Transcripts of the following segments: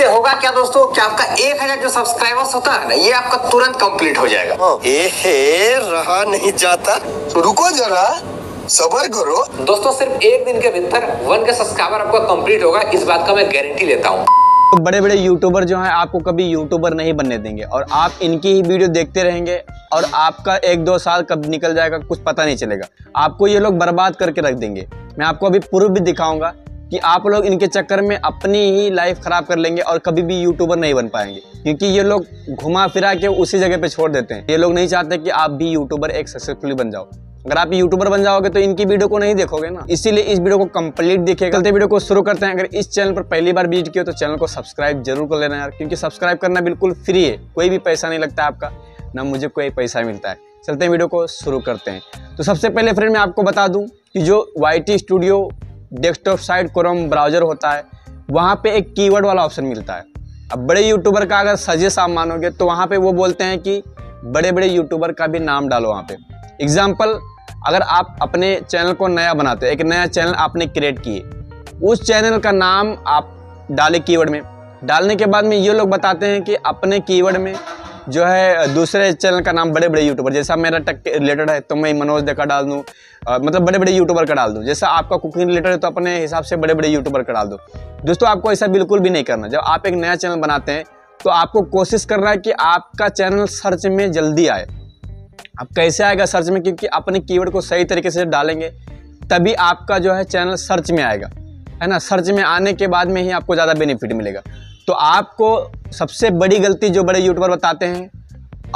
इससे होगा क्या दोस्तों कि आपका एक हजार जो सब्सक्राइबर्स होता है ना ये आपका तुरंत कंप्लीट हो जाएगा ए हे रहा नहीं जाता तो रुको जरा सबर करो दोस्तों सिर्फ एक दिन के भीतर वन के सब्सक्राइबर आपका कंप्लीट होगा इस बात का मैं गारंटी लेता हूँ तो बड़े बड़े यूट्यूबर जो हैं आपको कभी यूट्यूबर नहीं बनने देंगे और आप इनकी ही वीडियो देखते रहेंगे और आपका एक दो साल कब निकल जाएगा कुछ पता नहीं चलेगा आपको ये लोग बर्बाद करके रख देंगे मैं आपको अभी पूर्व भी दिखाऊंगा कि आप लोग इनके चक्कर में अपनी ही लाइफ ख़राब कर लेंगे और कभी भी यूट्यूबर नहीं बन पाएंगे क्योंकि ये लोग घुमा फिरा के उसी जगह पे छोड़ देते हैं ये लोग नहीं चाहते कि आप भी यूट्यूबर एक सक्सेसफुली बन जाओ अगर आप यूट्यूबर बन जाओगे तो इनकी वीडियो को नहीं देखोगे ना इसीलिए इस वीडियो को कंप्लीट देखिएगा चलते वीडियो को शुरू करते हैं अगर इस चैनल पर पहली बार विजिट किया तो चैनल को सब्सक्राइब जरूर कर लेना यार क्योंकि सब्सक्राइब करना बिल्कुल फ्री है कोई भी पैसा नहीं लगता आपका ना मुझे कोई पैसा मिलता है चलते हैं वीडियो को शुरू करते हैं तो सबसे पहले फ्रेंड मैं आपको बता दूँ कि जो Y studio desktop side Chrome browser होता है वहाँ पे एक कीवर्ड वाला ऑप्शन मिलता है अब बड़े यूट्यूबर का अगर सजेस्ट आप मानोगे तो वहाँ पे वो बोलते हैं कि बड़े बड़े यूट्यूबर का भी नाम डालो वहाँ पे एग्जाम्पल अगर आप अपने चैनल को नया बनाते हैं एक नया चैनल आपने क्रिएट किए उस चैनल का नाम आप डाले कीवर्ड में डालने के बाद में ये लोग बताते हैं कि अपने कीवर्ड में जो है दूसरे चैनल का नाम बड़े बड़े यूट्यूबर जैसा मेरा टक के रिलेटेड है तो मैं मनोज देखा डाल दूँ मतलब बड़े बड़े यूट्यूबर का डाल दूँ जैसा आपका कुकिंग रिलेटेड है तो अपने हिसाब से बड़े बड़े यूट्यूबर का डाल दूँ दोस्तों आपको ऐसा बिल्कुल भी नहीं करना जब आप एक नया चैनल बनाते हैं तो आपको कोशिश करना है कि आपका चैनल सर्च में जल्दी आए अब कैसे आएगा सर्च में क्योंकि अपने कीवर्ड को सही तरीके से डालेंगे तभी आपका जो है चैनल सर्च में आएगा है ना सर्च में आने के बाद में ही आपको ज़्यादा बेनिफिट मिलेगा तो आपको सबसे बड़ी गलती जो बड़े यूट्यूबर बताते हैं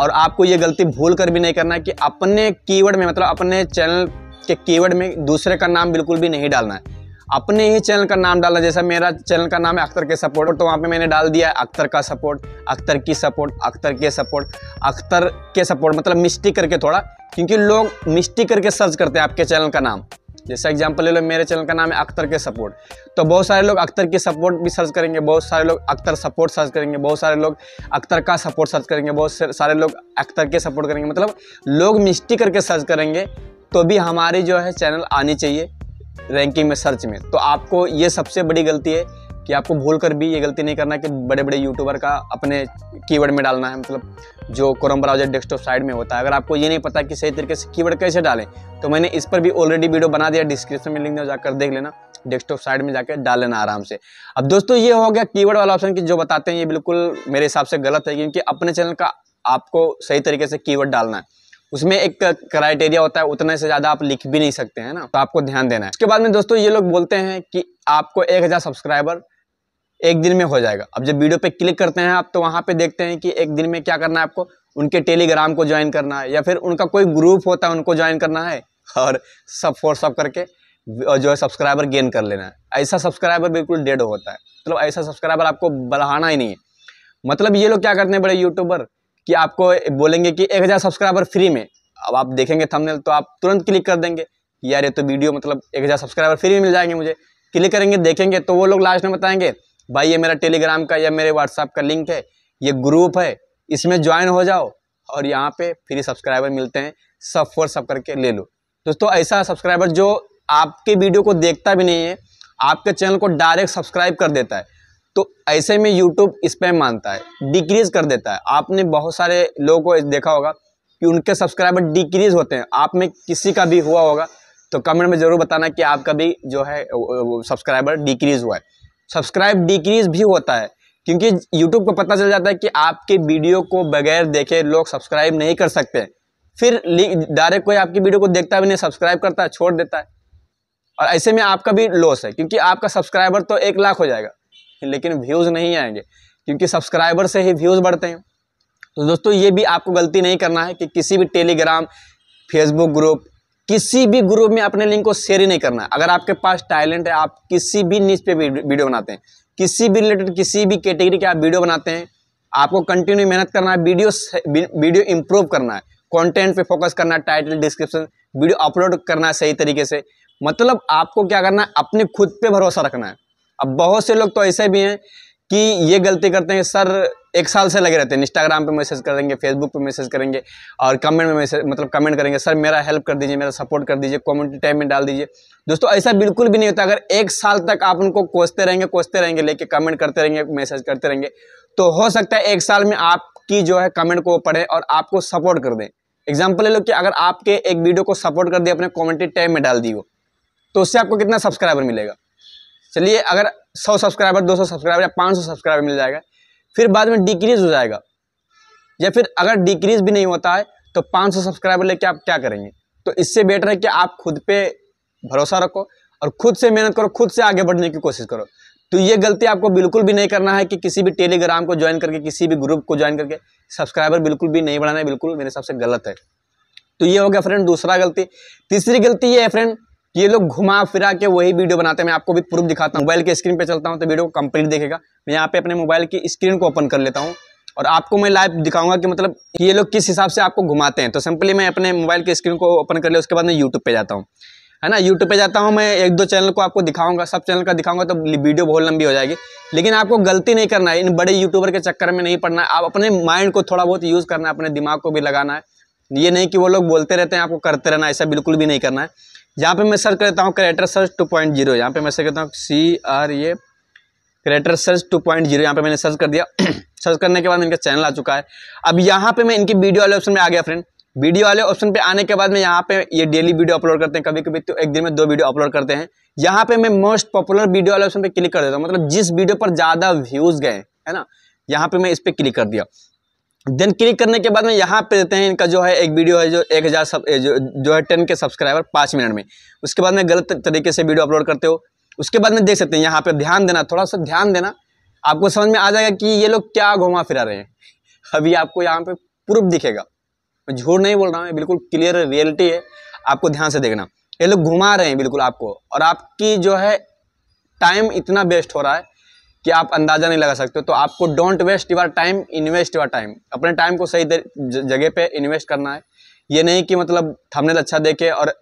और आपको ये गलती भूल कर भी नहीं करना कि अपने कीवर्ड में मतलब अपने चैनल के कीवर्ड में दूसरे का नाम बिल्कुल भी नहीं डालना है अपने ही चैनल का नाम डालना जैसा मेरा चैनल का नाम है अख्तर के सपोर्ट तो वहाँ पे मैंने डाल दिया है अख्तर का सपोर्ट अख्तर की सपोर्ट अख्तर के सपोर्ट अख्तर के सपोर्ट मतलब मिस्टेक करके थोड़ा क्योंकि लोग मिस्टेक करके सर्च करते हैं आपके चैनल का नाम जैसे एग्जाम्पल ले लो मेरे चैनल का नाम है अख्तर के सपोर्ट तो बहुत सारे लोग अख्तर के सपोर्ट भी सर्च करेंगे बहुत सारे लोग अख्तर सपोर्ट सर्च करेंगे बहुत सारे लोग अख्तर का सपोर्ट सर्च करेंगे बहुत सारे लोग अख्तर के सपोर्ट करेंगे मतलब लोग मिस्टी करके सर्च करेंगे तो भी हमारी जो है चैनल आनी चाहिए रैंकिंग में सर्च में तो आपको ये सबसे बड़ी गलती है कि आपको भूल कर भी ये गलती नहीं करना कि बड़े बड़े यूट्यूबर का अपने कीवर्ड में डालना है मतलब जो क्रोम ब्राउजर डेस्कटॉप साइड में होता है अगर आपको ये नहीं पता कि सही तरीके से कीवर्ड कैसे डालें तो मैंने इस पर भी ऑलरेडी वीडियो बना दिया डिस्क्रिप्शन में लिंक जाकर देख लेना डेस्कटॉप साइड में जाकर डाल लेना आराम से अब दोस्तों ये हो गया कीवर्ड वाला ऑप्शन की जो बताते हैं ये बिल्कुल मेरे हिसाब से गलत है क्योंकि अपने चैनल का आपको सही तरीके से कीवर्ड डालना है उसमें एक क्राइटेरिया होता है उतने से ज़्यादा आप लिख भी नहीं सकते हैं ना तो आपको ध्यान देना है उसके बाद में दोस्तों ये लोग बोलते हैं कि आपको एक हज़ार सब्सक्राइबर एक दिन में हो जाएगा अब जब वीडियो पे क्लिक करते हैं आप तो वहाँ पे देखते हैं कि एक दिन में क्या करना है आपको उनके टेलीग्राम को ज्वाइन करना है या फिर उनका कोई ग्रुप होता है उनको ज्वाइन करना है और सब फोर सब करके जो है सब्सक्राइबर गेन कर लेना है ऐसा सब्सक्राइबर बिल्कुल डेड होता है मतलब ऐसा सब्सक्राइबर आपको बढ़ाना ही नहीं है मतलब ये लोग क्या करते हैं बड़े यूट्यूबर कि आपको बोलेंगे कि एक हज़ार सब्सक्राइबर फ्री में अब आप देखेंगे थंबनेल तो आप तुरंत क्लिक कर देंगे यार ये तो वीडियो मतलब एक हज़ार सब्सक्राइबर फ्री में मिल जाएंगे मुझे क्लिक करेंगे देखेंगे तो वो लोग लास्ट में बताएंगे भाई ये मेरा टेलीग्राम का या मेरे व्हाट्सएप का लिंक है ये ग्रुप है इसमें ज्वाइन हो जाओ और यहाँ पे फ्री सब्सक्राइबर मिलते हैं सब फोर सब करके ले लो दोस्तों ऐसा सब्सक्राइबर जो आपके वीडियो को देखता भी नहीं है आपके चैनल को डायरेक्ट सब्सक्राइब कर देता है तो ऐसे में यूट्यूब स्पैम मानता है डिक्रीज कर देता है आपने बहुत सारे लोगों को देखा होगा कि उनके सब्सक्राइबर डिक्रीज होते हैं आप में किसी का भी हुआ होगा तो कमेंट में ज़रूर बताना कि आपका भी जो है सब्सक्राइबर डिक्रीज हुआ है सब्सक्राइब डिक्रीज भी होता है क्योंकि यूट्यूब को पता चल जाता है कि आपके वीडियो को बगैर देखे लोग सब्सक्राइब नहीं कर सकते फिर डायरेक्ट कोई आपकी वीडियो को देखता भी नहीं सब्सक्राइब करता है छोड़ देता है और ऐसे में आपका भी लॉस है क्योंकि आपका सब्सक्राइबर तो एक लाख हो जाएगा लेकिन व्यूज़ नहीं आएंगे क्योंकि सब्सक्राइबर से ही व्यूज़ बढ़ते हैं तो दोस्तों ये भी आपको गलती नहीं करना है कि किसी भी टेलीग्राम फेसबुक ग्रुप किसी भी ग्रुप में अपने लिंक को शेयर ही नहीं करना अगर आपके पास टैलेंट है आप किसी भी नीच पे वीडियो बनाते हैं किसी भी रिलेटेड किसी भी कैटेगरी के आप वीडियो बनाते हैं आपको कंटिन्यू मेहनत करना है वीडियो वीडियो इम्प्रूव करना है कंटेंट पे फोकस करना है टाइटल डिस्क्रिप्शन वीडियो अपलोड करना है सही तरीके से मतलब आपको क्या करना है अपने खुद पर भरोसा रखना है अब बहुत से लोग तो ऐसे भी हैं कि ये गलती करते हैं सर एक साल से लगे रहते हैं इंस्टाग्राम पे मैसेज करेंगे फेसबुक पे मैसेज करेंगे और कमेंट में मैसेज मतलब कमेंट करेंगे सर मेरा हेल्प कर दीजिए मेरा सपोर्ट कर दीजिए कमेंट टाइम में डाल दीजिए दोस्तों ऐसा बिल्कुल भी नहीं होता अगर एक साल तक आप उनको कोसते रहेंगे कोसते रहेंगे लेके कमेंट करते रहेंगे मैसेज करते रहेंगे तो हो सकता है एक साल में आपकी जो है कमेंट को पढ़े और आपको सपोर्ट कर दें एग्जाम्पल ले लो कि अगर आपके एक वीडियो को सपोर्ट कर दिए अपने कॉमेंट टाइम में डाल दी हो तो उससे आपको कितना सब्सक्राइबर मिलेगा चलिए अगर सौ सब्सक्राइबर दो सौ सब्सक्राइबर या पाँच सौ सब्सक्राइबर मिल जाएगा फिर बाद में डिक्रीज हो जाएगा या फिर अगर डिक्रीज भी नहीं होता है तो 500 सब्सक्राइबर लेके आप क्या करेंगे तो इससे बेटर है कि आप खुद पे भरोसा रखो और खुद से मेहनत करो खुद से आगे बढ़ने की कोशिश करो तो ये गलती आपको बिल्कुल भी नहीं करना है कि किसी भी टेलीग्राम को ज्वाइन करके किसी भी ग्रुप को ज्वाइन करके सब्सक्राइबर बिल्कुल भी नहीं बढ़ाना है बिल्कुल मेरे हिसाब से गलत है तो ये हो गया फ्रेंड दूसरा गलती तीसरी गलती ये है फ्रेंड ये लोग घुमा फिरा के वही वीडियो बनाते हैं मैं आपको भी प्रूफ दिखाता हूँ मोबाइल के स्क्रीन पे चलता हूँ तो वीडियो को कंप्लीट देखेगा मैं यहाँ पे अपने मोबाइल की स्क्रीन को ओपन कर लेता हूँ और आपको मैं लाइव दिखाऊंगा कि मतलब ये लोग किस हिसाब से आपको घुमाते हैं तो सिंपली मैं अपने मोबाइल की स्क्रीन को ओपन कर लिया उसके बाद मैं यूट्यूब पर जाता हूँ है ना यूट्यूब पर जाता हूँ मैं एक दो चैनल को आपको दिखाऊंगा सब चैनल का दिखाऊंगा तो वीडियो बहुत लंबी हो जाएगी लेकिन आपको गलती नहीं करना है इन बड़े यूट्यूबर के चक्कर में नहीं पड़ना है आप अपने माइंड को थोड़ा बहुत यूज़ करना है अपने दिमाग को भी लगाना है ये नहीं कि वो लोग बोलते रहते हैं आपको करते रहना ऐसा बिल्कुल भी नहीं करना है यहाँ पे मैं सर्च करता हूँ करेक्टर सर्च 2.0 पॉइंट जीरो यहाँ पर मैं सर्च करता हूँ सी आर ये करेक्टर सर्च 2.0 पॉइंट जीरो यहाँ पर मैंने सर्च कर दिया सर्च करने के बाद इनका चैनल आ चुका है अब यहाँ पर मैं इनकी वीडियो वाले ऑप्शन में आ गया फ्रेंड वीडियो वाले ऑप्शन पे आने के बाद मैं यहाँ पे ये डेली वीडियो अपलोड करते हैं कभी कभी तो एक दिन में दो वीडियो अपलोड करते हैं यहाँ पे मैं मोस्ट पॉपुलर वीडियो वाले ऑप्शन पे क्लिक कर देता हूँ मतलब जिस वीडियो पर ज़्यादा व्यूज़ गए है ना यहाँ पे मैं इस पर क्लिक कर दिया देन क्लिक करने के बाद में यहाँ पे देते हैं इनका जो है एक वीडियो है जो एक हज़ार सब जो, जो है टेन के सब्सक्राइबर पाँच मिनट में उसके बाद में गलत तरीके से वीडियो अपलोड करते हो उसके बाद में देख सकते हैं यहाँ पे ध्यान देना थोड़ा सा ध्यान देना आपको समझ में आ जाएगा कि ये लोग क्या घुमा फिरा रहे हैं अभी आपको यहाँ पर प्रूफ दिखेगा मैं झूठ नहीं बोल रहा हूँ बिल्कुल क्लियर रियलिटी है आपको ध्यान से देखना ये लोग घुमा रहे हैं बिल्कुल आपको और आपकी जो है टाइम इतना वेस्ट हो रहा है कि आप अंदाज़ा नहीं लगा सकते तो आपको don't waste your time invest your time अपने टाइम को सही जगह पे इन्वेस्ट करना है ये नहीं कि मतलब थंबनेल अच्छा देखे और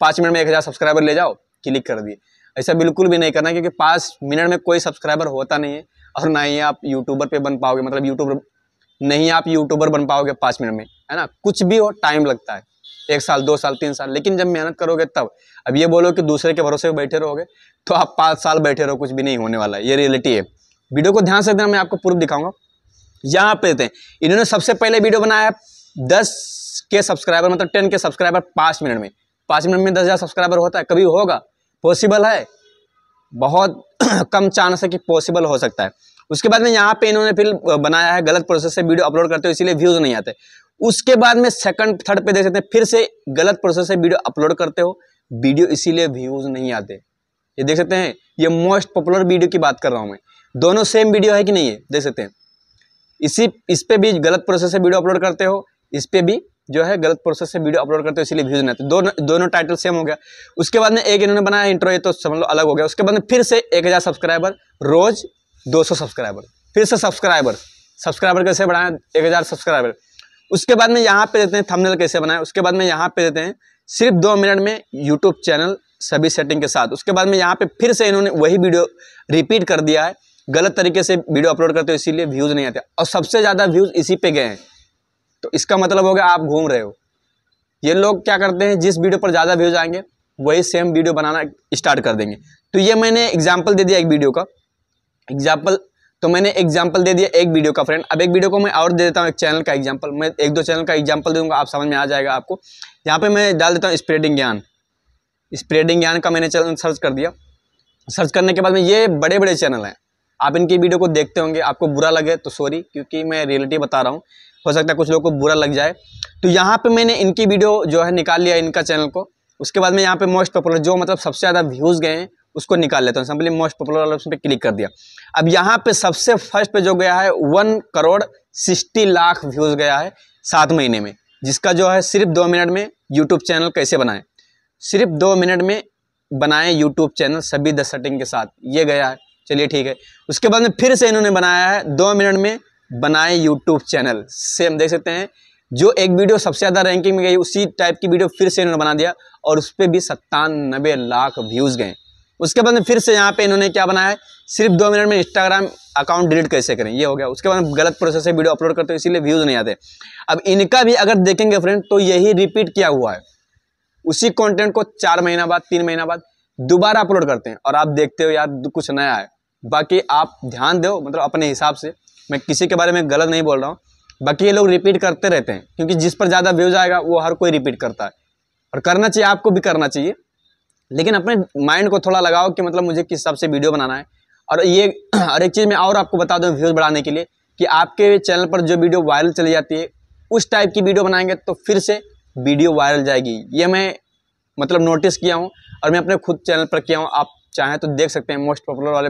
पाँच मिनट में एक हज़ार सब्सक्राइबर ले जाओ क्लिक कर दिए ऐसा बिल्कुल भी नहीं करना क्योंकि पाँच मिनट में कोई सब्सक्राइबर होता नहीं है और ना ही आप यूट्यूबर पे बन पाओगे मतलब यूट्यूबर नहीं आप यूट्यूबर बन पाओगे पाँच मिनट में है ना कुछ भी हो टाइम लगता है एक साल दो साल तीन साल लेकिन जब मेहनत करोगे तब अब ये बोलो कि दूसरे के भरोसे बैठे रहोगे तो आप पाँच साल बैठे रहो कुछ भी नहीं होने वाला है ये रियलिटी है वीडियो को ध्यान से देना मैं आपको प्रूफ दिखाऊंगा यहाँ पे थे इन्होंने सबसे पहले वीडियो बनाया दस के सब्सक्राइबर मतलब टेन के सब्सक्राइबर पाँच मिनट में पाँच मिनट में दस हज़ार सब्सक्राइबर होता है कभी होगा पॉसिबल है बहुत कम चांस है कि पॉसिबल हो सकता है उसके बाद में यहाँ पे इन्होंने फिर बनाया है गलत प्रोसेस से वीडियो अपलोड करते हो इसीलिए व्यूज़ नहीं आते उसके बाद में सेकंड थर्ड पे देख सकते हैं फिर से गलत प्रोसेस से वीडियो अपलोड करते हो वीडियो इसीलिए व्यूज़ नहीं आते ये देख सकते हैं ये मोस्ट पॉपुलर वीडियो की बात कर रहा हूँ मैं दोनों सेम वीडियो है कि नहीं है देख सकते हैं इसी इस पर भी गलत प्रोसेस से वीडियो अपलोड करते हो इस पर भी जो है गलत प्रोसेस से वीडियो अपलोड करते हो इसीलिए व्यूज़ नहीं आते दोनों दोनों टाइटल सेम हो गया उसके बाद में एक इन्होंने बनाया इंट्रो ये तो समझ लो अलग हो गया उसके बाद में फिर से एक हज़ार सब्सक्राइबर रोज़ दो सौ सब्सक्राइबर फिर से सब्सक्राइबर सब्सक्राइबर कैसे बढ़ाएं एक हज़ार सब्सक्राइबर उसके बाद में यहाँ पे देते हैं थंबनेल कैसे बनाए उसके बाद में यहाँ पे देते हैं सिर्फ दो मिनट में यूट्यूब चैनल सभी सेटिंग के साथ उसके बाद में यहाँ पे फिर से इन्होंने वही वीडियो रिपीट कर दिया है गलत तरीके से वीडियो अपलोड करते हो इसीलिए व्यूज़ नहीं आते और सबसे ज़्यादा व्यूज़ इसी पे गए हैं तो इसका मतलब हो गया आप घूम रहे हो ये लोग क्या करते हैं जिस वीडियो पर ज़्यादा व्यूज़ आएंगे वही सेम वीडियो बनाना स्टार्ट कर देंगे तो ये मैंने एग्जाम्पल दे दिया एक वीडियो का एग्जाम्पल तो मैंने एग्जाम्पल दे दिया एक वीडियो का फ्रेंड अब एक वीडियो को मैं और दे देता हूँ एक चैनल का एग्जाम्पल मैं एक दो चैनल का एग्जाम्पल दूंगा आप समझ में आ जाएगा आपको यहाँ पर मैं डाल देता हूँ स्प्रेडिंग ज्ञान स्प्रेडिंग ज्ञान का मैंने चैनल सर्च कर दिया सर्च करने के बाद में ये बड़े बड़े चैनल हैं आप इनकी वीडियो को देखते होंगे आपको बुरा लगे तो सॉरी क्योंकि मैं रियलिटी बता रहा हूँ हो सकता है कुछ लोगों को बुरा लग जाए तो यहाँ पर मैंने इनकी वीडियो जो है निकाल लिया इनका चैनल को उसके बाद में यहाँ पे मोस्ट पॉपुलर जो मतलब सबसे ज़्यादा व्यूज़ गए हैं उसको निकाल लेता हूँ सिंपली मोस्ट पॉपुलर ऑप्शन पे क्लिक कर दिया अब यहाँ पे सबसे फर्स्ट पे जो गया है one crore sixty lakh views गया है सात महीने में जिसका जो है सिर्फ दो मिनट में यूट्यूब चैनल कैसे बनाएं सिर्फ दो मिनट में बनाएं यूट्यूब चैनल सभी दस सेटिंग के साथ ये गया है चलिए ठीक है उसके बाद में फिर से इन्होंने बनाया है दो मिनट में बनाए यूट्यूब चैनल सेम देख सकते हैं जो एक वीडियो सबसे ज़्यादा रैंकिंग में गई उसी टाइप की वीडियो फिर से इन्होंने बना दिया और उस पर भी सत्तानबे लाख व्यूज़ गए उसके बाद में फिर से यहाँ पे इन्होंने क्या बनाया है सिर्फ दो मिनट में इंस्टाग्राम अकाउंट डिलीट कैसे करें ये हो गया उसके बाद गलत प्रोसेस से वीडियो अपलोड करते हो इसीलिए व्यूज़ नहीं आते अब इनका भी अगर देखेंगे फ्रेंड तो यही रिपीट किया हुआ है उसी कॉन्टेंट को चार महीना बाद तीन महीना बाद दोबारा अपलोड करते हैं और आप देखते हो यार कुछ नया है बाकी आप ध्यान दो मतलब अपने हिसाब से मैं किसी के बारे में गलत नहीं बोल रहा हूँ बाकी ये लोग रिपीट करते रहते हैं क्योंकि जिस पर ज़्यादा व्यूज़ आएगा वो हर कोई रिपीट करता है और करना चाहिए आपको भी करना चाहिए लेकिन अपने माइंड को थोड़ा लगाओ कि मतलब मुझे किस हिसाब से वीडियो बनाना है और ये और एक चीज़ मैं और आपको बता दूँ व्यूज़ बढ़ाने के लिए कि आपके चैनल पर जो वीडियो वायरल चली जाती है उस टाइप की वीडियो बनाएंगे तो फिर से वीडियो वायरल जाएगी ये मैं मतलब नोटिस किया हूँ और मैं अपने खुद चैनल पर किया हूँ आप चाहें तो देख सकते हैं मोस्ट पॉपुलर वाले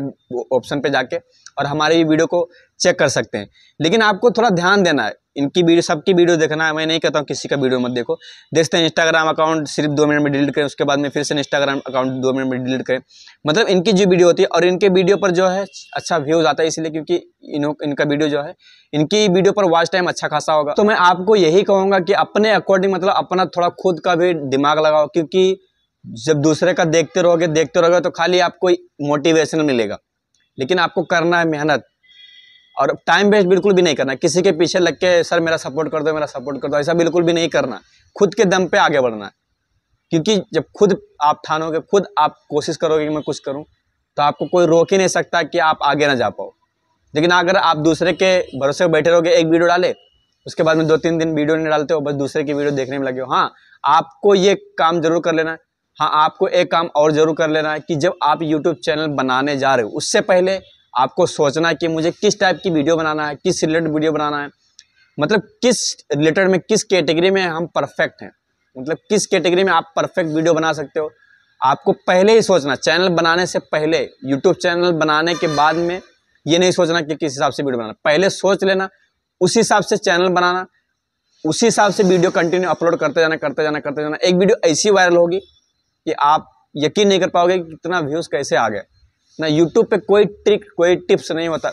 ऑप्शन पे जाके और हमारे ये वीडियो को चेक कर सकते हैं लेकिन आपको थोड़ा ध्यान देना है इनकी वीडियो सबकी वीडियो देखना है मैं नहीं कहता हूँ किसी का वीडियो मत देखो देखते हैं इंस्टाग्राम अकाउंट सिर्फ दो मिनट में डिलीट करें उसके बाद में फिर से इंस्टाग्राम अकाउंट दो मिनट में डिलीट करें मतलब इनकी जो वीडियो होती है और इनके वीडियो पर जो है अच्छा व्यूज़ आता है इसलिए क्योंकि इन इनका वीडियो जो है इनकी वीडियो पर वॉच टाइम अच्छा खासा होगा तो मैं आपको यही कहूँगा कि अपने अकॉर्डिंग मतलब अपना थोड़ा खुद का भी दिमाग लगाओ क्योंकि जब दूसरे का देखते रहोगे देखते रहोगे तो खाली आपको मोटिवेशन मिलेगा लेकिन आपको करना है मेहनत और टाइम वेस्ट बिल्कुल भी नहीं करना किसी के पीछे लग के सर मेरा सपोर्ट कर दो मेरा सपोर्ट कर दो ऐसा बिल्कुल भी नहीं करना खुद के दम पे आगे बढ़ना है क्योंकि जब खुद आप ठानोगे खुद आप कोशिश करोगे कि मैं कुछ करूं तो आपको कोई रोक ही नहीं सकता कि आप आगे ना जा पाओ लेकिन अगर आप दूसरे के भरोसे बैठे रहोगे एक वीडियो डाले उसके बाद में दो तीन दिन वीडियो नहीं डालते हो बस दूसरे की वीडियो देखने में लगे हो हाँ आपको ये काम जरूर कर लेना है हाँ आपको एक काम और ज़रूर कर लेना है कि जब आप यूट्यूब चैनल बनाने जा रहे हो उससे पहले आपको सोचना है कि मुझे किस टाइप की वीडियो बनाना है किस रिलेटेड वीडियो बनाना है मतलब किस रिलेटेड में किस कैटेगरी में हम परफेक्ट हैं मतलब किस कैटेगरी में आप परफेक्ट वीडियो बना सकते हो आपको पहले ही सोचना चैनल बनाने से पहले यूट्यूब चैनल बनाने के बाद में ये नहीं सोचना कि किस हिसाब से वीडियो बनाना पहले सोच लेना उस हिसाब से चैनल बनाना उसी हिसाब से वीडियो कंटिन्यू अपलोड करते जाना करते जाना करते जाना एक वीडियो ऐसी वायरल होगी कि आप यकीन नहीं कर पाओगे कि कितना व्यूज़ कैसे आ गया ना यूट्यूब पे कोई ट्रिक कोई टिप्स नहीं होता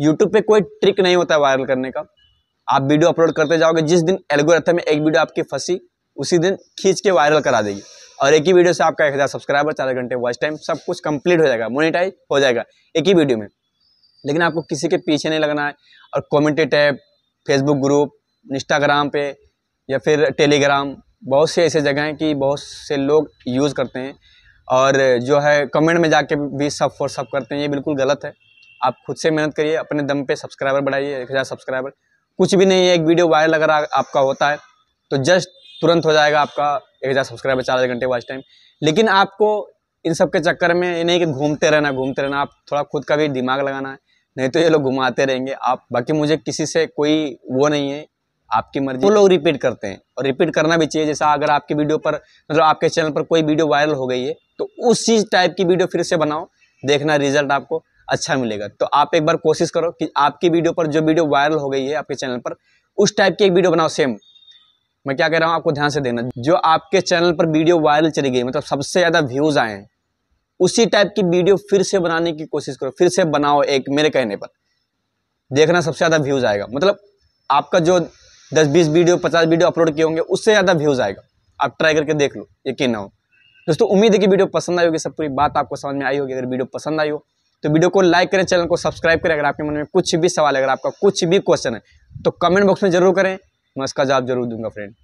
यूट्यूब पे कोई ट्रिक नहीं होता वायरल करने का आप वीडियो अपलोड करते जाओगे जिस दिन एल्गोरिथम में एक वीडियो आपकी फंसी उसी दिन खींच के वायरल करा देगी और एक ही वीडियो से आपका एक हज़ार सब्सक्राइबर चार घंटे वॉच टाइम सब कुछ कंप्लीट हो जाएगा मोनिटाइज हो जाएगा एक ही वीडियो में लेकिन आपको किसी के पीछे नहीं लगना है और कॉमेंटी टैब फेसबुक ग्रुप इंस्टाग्राम पे या फिर टेलीग्राम बहुत से ऐसे जगह हैं कि बहुत से लोग यूज़ करते हैं और जो है कमेंट में जाके भी सब फॉर सब करते हैं ये बिल्कुल गलत है आप खुद से मेहनत करिए अपने दम पे सब्सक्राइबर बढ़ाइए एक हज़ार सब्सक्राइबर कुछ भी नहीं है एक वीडियो वायरल अगर आपका होता है तो जस्ट तुरंत हो जाएगा आपका एक हज़ार सब्सक्राइबर चार घंटे वॉच टाइम लेकिन आपको इन सब के चक्कर में ये नहीं कि घूमते रहना घूमते रहना आप थोड़ा खुद का भी दिमाग लगाना है नहीं तो ये लोग घुमाते रहेंगे आप बाकी मुझे किसी से कोई वो नहीं है आपकी मर्जी वो लोग रिपीट करते हैं और रिपीट करना भी चाहिए जैसा अगर आपकी वीडियो पर मतलब आपके चैनल पर कोई वीडियो वायरल हो गई है तो उस चीज़ टाइप की वीडियो फिर से बनाओ देखना रिजल्ट आपको अच्छा मिलेगा तो आप एक बार कोशिश करो कि आपकी वीडियो पर जो वीडियो वायरल हो गई है आपके चैनल पर उस टाइप की एक वीडियो बनाओ सेम मैं क्या कह रहा हूँ आपको ध्यान से देना जो आपके चैनल पर वीडियो वायरल चली गई मतलब सबसे ज़्यादा व्यूज़ आए हैं उसी टाइप की वीडियो फिर से बनाने की कोशिश करो फिर से बनाओ एक मेरे कहने पर देखना सबसे ज़्यादा व्यूज़ आएगा मतलब आपका जो दस बीस वीडियो पचास वीडियो अपलोड किए होंगे उससे ज़्यादा व्यूज़ आएगा आप ट्राई करके देख लो यकीन ना हो दोस्तों उम्मीद है कि वीडियो पसंद आई होगी सब पूरी बात आपको समझ में आई होगी अगर वीडियो पसंद आई हो तो वीडियो को लाइक करें चैनल को सब्सक्राइब करें अगर आपके मन में कुछ भी सवाल है अगर आपका कुछ भी क्वेश्चन है तो कमेंट बॉक्स में जरूर करें मैं उसका जवाब जरूर दूंगा फ्रेंड